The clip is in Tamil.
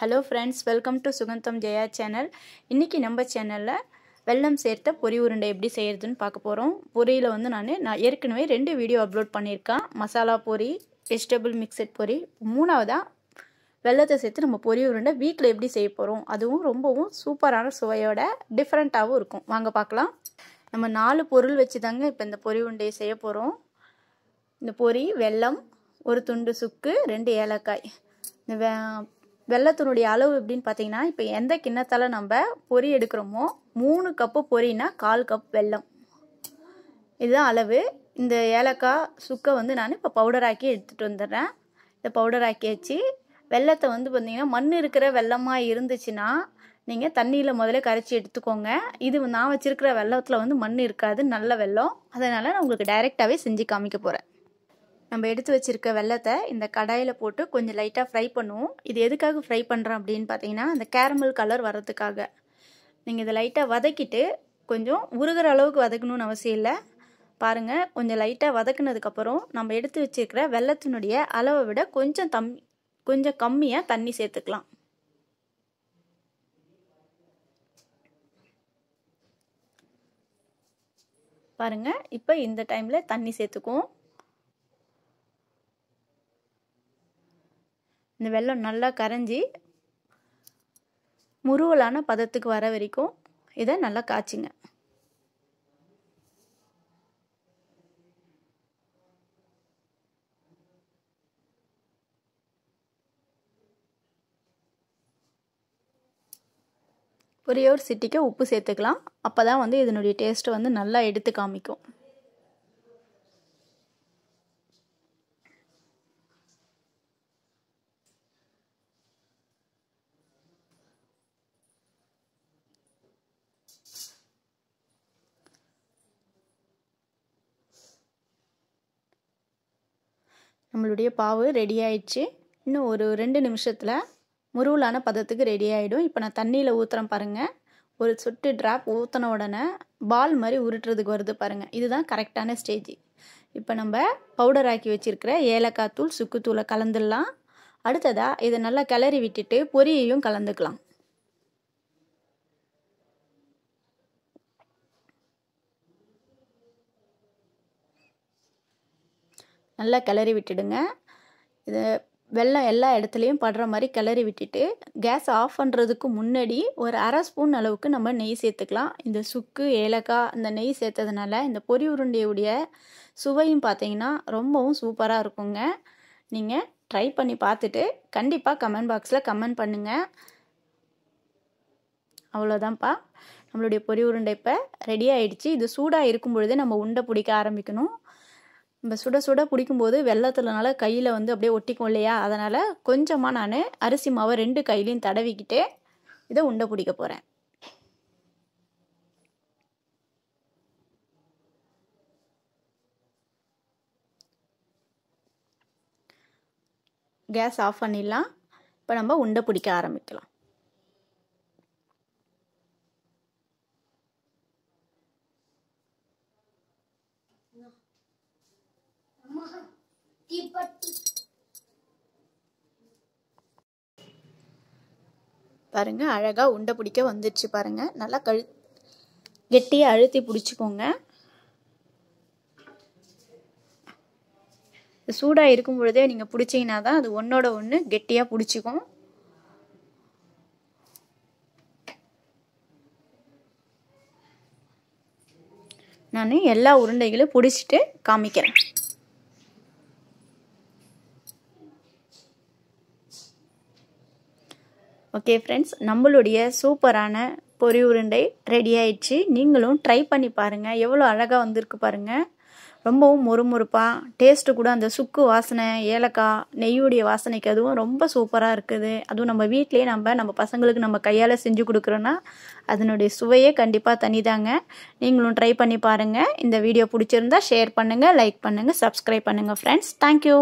Hello friends welcome to Sugandham Jaya channel இன்றைக்கி நம்ம சேனலில் வெள்ளம் சேர்த்த பொரி உருண்டை எப்படி செய்கிறதுன்னு பார்க்க போகிறோம் பொரியில் வந்து நான் நான் ஏற்கனவே ரெண்டு வீடியோ அப்லோட் பண்ணியிருக்கேன் மசாலா பொரி வெஜிடபிள் மிக்சட் பொரி மூணாவதாக வெள்ளத்தை சேர்த்து நம்ம பொரி உருண்டை வீட்டில் எப்படி செய்ய போகிறோம் அதுவும் ரொம்பவும் சூப்பரான சுவையோட டிஃப்ரெண்ட்டாகவும் இருக்கும் வாங்க பார்க்கலாம் நம்ம நாலு பொருள் வச்சு தாங்க இப்போ இந்த பொரி உருண்டையை செய்ய போகிறோம் இந்த பொரி வெல்லம் ஒரு துண்டு சுக்கு ரெண்டு ஏலக்காய் இந்த வெள்ளத்தினுடைய அளவு எப்படின்னு பார்த்தீங்கன்னா இப்போ எந்த கிண்ணத்தால் நம்ம பொறி எடுக்கிறோமோ மூணு கப்பு பொறினா கால் கப் வெல்லம் இதுதான் அளவு இந்த ஏலக்காய் சுக்கை வந்து நான் இப்போ பவுடராக்கி எடுத்துகிட்டு வந்துடுறேன் இதை பவுடராக்கி வச்சு வெள்ளத்தை வந்து பார்த்திங்கன்னா மண் இருக்கிற வெள்ளமாக இருந்துச்சுன்னா நீங்கள் தண்ணியில் முதல்ல கரைச்சி எடுத்துக்கோங்க இது நான் வச்சுருக்கிற வெள்ளத்தில் வந்து மண் இருக்காது நல்ல வெள்ளம் அதனால் நான் உங்களுக்கு டைரெக்டாகவே செஞ்சு காமிக்க போகிறேன் நம்ம எடுத்து வச்சுருக்க வெள்ளத்தை இந்த கடாயில் போட்டு கொஞ்சம் லைட்டாக ஃப்ரை பண்ணுவோம் இது எதுக்காக ஃப்ரை பண்ணுறோம் அப்படின்னு பார்த்தீங்கன்னா அந்த கேரமல் கலர் வர்றதுக்காக நீங்கள் இதை லைட்டாக வதக்கிட்டு கொஞ்சம் உருகிற அளவுக்கு வதக்கணும்னு அவசியம் இல்லை பாருங்கள் கொஞ்சம் லைட்டாக வதக்குனதுக்கப்புறம் நம்ம எடுத்து வச்சுருக்கிற வெள்ளத்தினுடைய அளவை விட கொஞ்சம் தம் கொஞ்சம் கம்மியாக தண்ணி சேர்த்துக்கலாம் பாருங்கள் இப்போ இந்த டைமில் தண்ணி சேர்த்துக்குவோம் வெள்ளம் நல்லா கரைஞ்சி முருவலான பதத்துக்கு வர வரைக்கும் இதை நல்லா காய்ச்சிங்க ஒரே ஒரு சிட்டிக்கு உப்பு சேர்த்துக்கலாம் அப்போ தான் வந்து இதனுடைய டேஸ்ட்டு வந்து நல்லா எடுத்து காமிக்கும் நம்மளுடைய பாவு ரெடி ஆயிடுச்சு இன்னும் ஒரு ரெண்டு நிமிஷத்தில் முருவலான பதத்துக்கு ரெடி ஆகிடும் இப்போ நான் தண்ணியில் ஊற்றுறேன் பாருங்கள் ஒரு சொட்டு ட்ராப் ஊற்றின உடனே பால் மாதிரி உருட்டுறதுக்கு வருது பாருங்கள் இதுதான் கரெக்டான ஸ்டேஜ் இப்போ நம்ம பவுடர் ஆக்கி வச்சுருக்கிற ஏலக்காய் தூள் சுக்குத்தூளை கலந்துடலாம் அடுத்ததாக இதை நல்லா கிளறி விட்டுட்டு பொரியையும் கலந்துக்கலாம் நல்லா கிளறி விட்டுடுங்க இது வெள்ளம் எல்லா இடத்துலையும் படுற மாதிரி கிளறி விட்டுட்டு கேஸ் ஆஃப் பண்ணுறதுக்கு முன்னாடி ஒரு அரை ஸ்பூன் அளவுக்கு நம்ம நெய் சேர்த்துக்கலாம் இந்த சுக்கு ஏலக்காய் அந்த நெய் சேர்த்ததுனால இந்த பொரி உருண்டையுடைய சுவையும் பார்த்தீங்கன்னா ரொம்பவும் சூப்பராக இருக்குங்க நீங்கள் ட்ரை பண்ணி பார்த்துட்டு கண்டிப்பாக கமெண்ட் பாக்ஸில் கமெண்ட் பண்ணுங்கள் அவ்வளோதான்ப்பா நம்மளுடைய பொரி உருண்டை இப்போ ரெடி ஆகிடுச்சு இது சூடாக இருக்கும் பொழுதே நம்ம உண்டை பிடிக்க ஆரம்பிக்கணும் நம்ம சுட சுட பிடிக்கும்போது வெள்ளத்துலனால கையில் வந்து அப்படியே ஒட்டிக்கும் இல்லையா அதனால் கொஞ்சமாக நான் அரிசி மாவை ரெண்டு கையிலையும் தடவிக்கிட்டே இதை உண்டை பிடிக்க போகிறேன் கேஸ் ஆஃப் பண்ணிடலாம் இப்போ நம்ம உண்டை பிடிக்க ஆரம்பிக்கலாம் No. பாருங்க அழகாக உண்டை பிடிக்க வந்துடுச்சு பாருங்க நல்லா கழு கெட்டியாக அழுத்தி பிடிச்சிக்கோங்க சூடாக இருக்கும் பொழுதே நீங்கள் பிடிச்சிங்கன்னா தான் அது ஒன்னோட ஒன்று கெட்டியாக பிடிச்சிக்கும் நான் எல்லா உருண்டைகளும் பிடிச்சிட்டு காமிக்கிறேன் ஓகே ஃப்ரெண்ட்ஸ் நம்மளுடைய சூப்பரான பொறி உருண்டை ரெடி ஆயிடுச்சு நீங்களும் ட்ரை பண்ணி பாருங்கள் எவ்வளோ அழகாக வந்திருக்கு பாருங்கள் ரொம்பவும் மொறுமொறுப்பாக டேஸ்ட்டு கூட அந்த சுக்கு வாசனை ஏலக்காய் நெய்யுடைய வாசனைக்கு அதுவும் ரொம்ப சூப்பராக இருக்குது அதுவும் நம்ம வீட்டிலேயே நம்ம நம்ம பசங்களுக்கு நம்ம கையால் செஞ்சு கொடுக்குறோன்னா அதனுடைய சுவையே கண்டிப்பாக தனிதாங்க நீங்களும் ட்ரை பண்ணி பாருங்கள் இந்த வீடியோ பிடிச்சிருந்தா ஷேர் பண்ணுங்கள் லைக் பண்ணுங்கள் சப்ஸ்கிரைப் பண்ணுங்கள் ஃப்ரெண்ட்ஸ் தேங்க்யூ